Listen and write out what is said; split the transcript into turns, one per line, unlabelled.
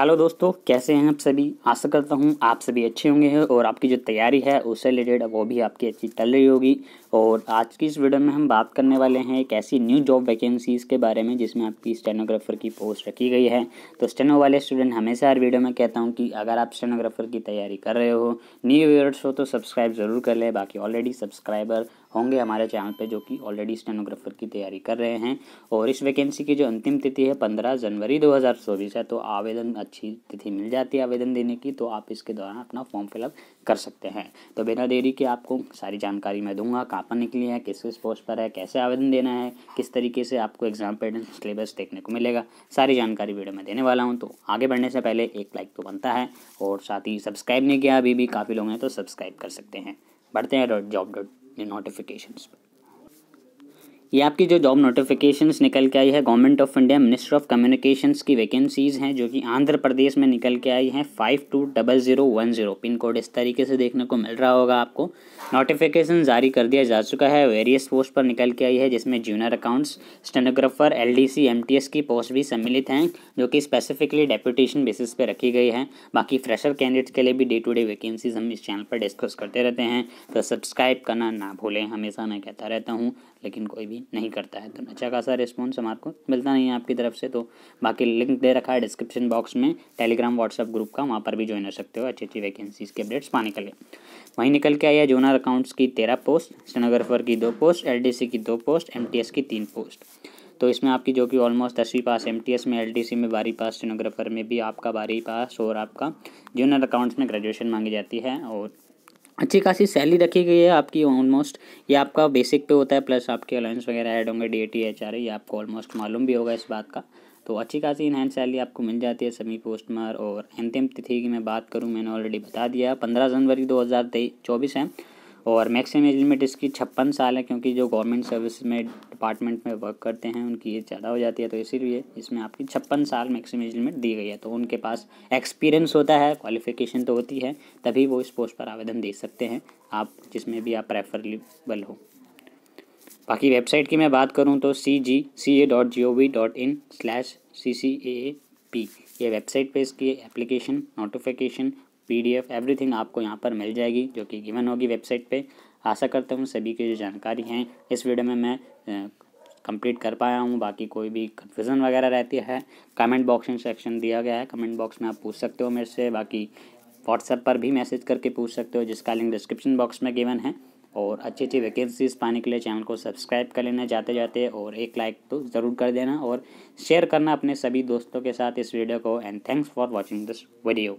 hello दोस्तों कैसे हैं आप सभी आशा करता हूं आप सभी अच्छे होंगे हैं और आपकी जो तैयारी है उससे रिलेटेड वो भी आपकी अच्छी चल रही होगी और आज की इस वीडियो में हम बात करने वाले हैं एक ऐसी न्यू जॉब वैकेंसीज़ के बारे में जिसमें आपकी स्टेनोग्राफर की पोस्ट रखी गई है तो स्टेनो वाले स्टूडेंट हमेशा हर वीडियो में कहता हूँ कि अगर आप स्टेनोग्राफर की तैयारी कर रहे हो न्यू व्यूअर्स हो तो सब्सक्राइब ज़रूर कर ले बाकी ऑलरेडी सब्सक्राइबर होंगे हमारे चैनल पे जो कि ऑलरेडी स्टेनोग्राफर की तैयारी कर रहे हैं और इस वैकेंसी की जो अंतिम तिथि है पंद्रह जनवरी चौबीस है तो आवेदन अच्छी तिथि मिल जाती है आवेदन देने की तो आप इसके दौरान अपना फॉर्म फिलअप कर सकते हैं तो बिना देरी के आपको सारी जानकारी मैं दूंगा कहाँ पर निकली है किस किस पोस्ट पर है कैसे आवेदन देना है किस तरीके से आपको एग्जाम पैटर्न सिलेबस देखने को मिलेगा सारी जानकारी वीडियो में देने वाला हूँ तो आगे बढ़ने से पहले एक लाइक तो बनता है और साथ ही सब्सक्राइब नहीं किया अभी भी काफ़ी लोग हैं तो सब्सक्राइब कर सकते हैं बढ़ते हैं डॉट जॉब डॉट नोटिफिकेशन पर ये आपकी जो जॉब नोटिफिकेशंस निकल के आई है government of India ministry of communications की वैकेंसीज़ हैं जो कि आंध्र प्रदेश में निकल के आई हैं five two double zero one zero pin code इस तरीके से देखने को मिल रहा होगा आपको नोटिफिकेशन जारी कर दिया जा चुका है वेरियस पोस्ट पर निकल के आई है जिसमें junior accounts stenographer L D C M T S की पोस्ट भी सम्मिलित हैं जो कि स्पेसिफिकली डेपुटेशन बेसिस पर रखी गई है बाकी फ्रेशर कैंडिडेट्स के लिए भी डे टू डे वैकेंसीज हम इस चैनल पर डिस्कस करते रहते हैं तो सब्सक्राइब करना ना भूलें हमेशा मैं कहता रहता हूँ लेकिन कोई भी भी नहीं करता है तो अच्छा खासा रिस्पॉन्स हमारे को मिलता नहीं है आपकी तरफ से तो बाकी लिंक दे रखा है डिस्क्रिप्शन बॉक्स में टेलीग्राम व्हाट्सअप ग्रुप का वहाँ पर भी ज्वाइन हो सकते हो अच्छी अच्छी वैकेंसीज़ के अपडेट्स पाने के लिए वहीं निकल के आई है अकाउंट्स की तेरह पोस्ट स्टेनोग्राफर की दो पोस्ट एल की दो पोस्ट एम की तीन पोस्ट तो इसमें आपकी जो कि ऑलमोस्ट दसवीं पास एम में एल में बारहवीं पास स्टेनोग्राफर में भी आपका बारहवीं पास और आपका जूनर अकाउंट्स में ग्रेजुएशन मांगी जाती है और अच्छी खासी सैलरी रखी गई है आपकी ऑलमोस्ट ये आपका बेसिक पे होता है प्लस आपके अलाउंस वगैरह ऐड होंगे D A T H R ये आपको ऑलमोस्ट मालूम भी होगा इस बात का तो अच्छी खासी इनहैंड सैलरी आपको मिल जाती है सभी पोस्ट मार और अंतिम तिथि की मैं बात करूँ मैंने ऑलरेडी बता दिया पंद्रह जनवरी दो हज़ार चौबीस है और मैक्सिमम एज लिमिट इसकी छप्पन साल है क्योंकि जो गवर्नमेंट सर्विस में डिपार्टमेंट में वर्क करते हैं उनकी एज ज़्यादा हो जाती है तो इसीलिए इसमें आपकी छप्पन साल मैक्सिमम एज लिमिट दी गई है तो उनके पास एक्सपीरियंस होता है क्वालिफिकेशन तो होती है तभी वो इस पोस्ट पर आवेदन दे सकते हैं आप जिसमें भी आप प्रेफरेबल हो बाकी वेबसाइट की मैं बात करूँ तो C G C A dot G O V dot in slash C C A P ये वेबसाइट पे इसकी एप्लीकेशन नोटिफिकेशन पीडीएफ एवरीथिंग आपको यहाँ पर मिल जाएगी जो कि गिवन होगी वेबसाइट पे आशा करता हूँ सभी की जो जानकारी हैं इस वीडियो में मैं कंप्लीट कर पाया हूँ बाकी कोई भी कन्फ्यूज़न वगैरह रहती है कमेंट बॉक्स में सेक्शन दिया गया है कमेंट बॉक्स में आप पूछ सकते हो मेरे से बाकी व्हाट्सएप पर भी मैसेज करके पूछ सकते हो जिसका लिंक डिस्क्रिप्शन बॉक्स में गिवन है और अच्छी अच्छी वैकेंसीज पाने के लिए चैनल को सब्सक्राइब कर लेना जाते जाते और एक लाइक तो ज़रूर कर देना और शेयर करना अपने सभी दोस्तों के साथ इस वीडियो को and thanks for watching this video